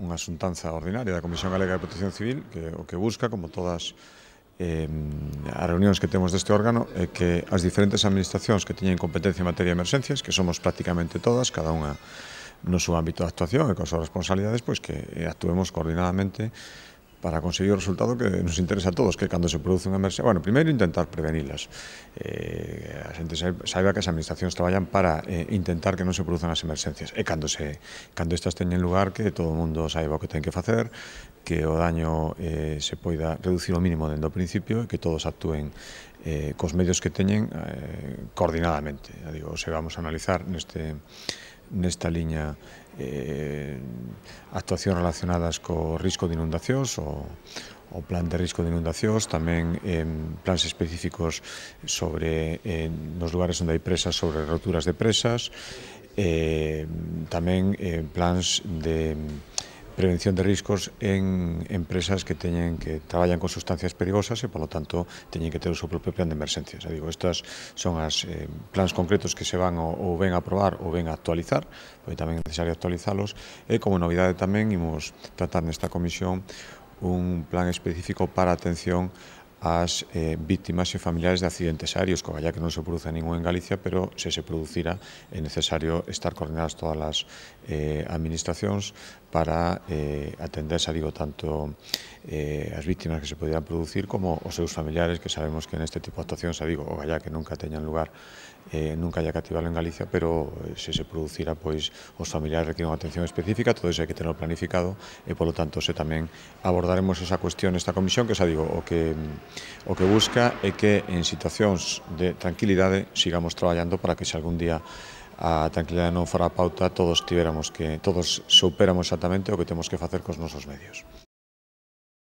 unha xuntanza ordinaria da Comisión Galega de Protección Civil que o que busca, como todas eh, as reunións que temos deste órgano é que as diferentes administracións que teñen competencia en materia de emerxencias, que somos prácticamente todas, cada unha no seu ámbito de actuación e con súas responsabilidades, pois que actuemos coordinadamente para conseguir o resultado que nos interesa a todos, que cando se produce unha emerxencia, bueno, primeiro intentar prevenilas, eh, xente saiba que as administracións traballan para eh, intentar que non se produzan as emerxencias. E cando, se, cando estas teñen lugar, que todo o mundo saiba o que ten que facer, que o daño eh, se poida reducir ao mínimo dende o principio e que todos actúen eh, cos medios que teñen eh, coordinadamente. Ya digo, se vamos a analizar neste nesta liña eh, actuacións relacionadas co risco de inundacións ou, o plan de risco de inundacións, tamén eh, plans específicos sobre eh, nos lugares onde hai presas sobre roturas de presas, eh, tamén eh, plans de prevención de riscos en empresas que teñen que traballan con sustancias perigosas e, polo tanto, teñen que ter o seu propio plan de emergencias. Digo, estas son as eh, plans concretos que se van ou, ou ben aprobar ou ben actualizar, pois tamén é necesario actualizalos, e como novidade tamén imos tratar nesta comisión un plan específico para atención as eh, vítimas e familiares de accidentes aéreos, ya que non se produce ningún en Galicia, pero se se producira é necesario estar coordinadas todas as eh, administracións para eh, atender, xa digo, tanto eh, as vítimas que se podían producir como os seus familiares, que sabemos que neste tipo de actuacións, xa digo, o gallá que nunca teñan lugar, eh, nunca haya activarlo en Galicia, pero se se producira, pois, os familiares requieren unha atención específica, todo iso hai que tenerlo planificado, e, polo tanto, se tamén abordaremos esa cuestión nesta comisión, que, xa digo, o que o que busca é que en situacións de tranquilidade sigamos traballando para que se algún día a tranquilidade non fora a pauta, todos tiveramos que todos superamos exactamente o que temos que facer cos nosos medios.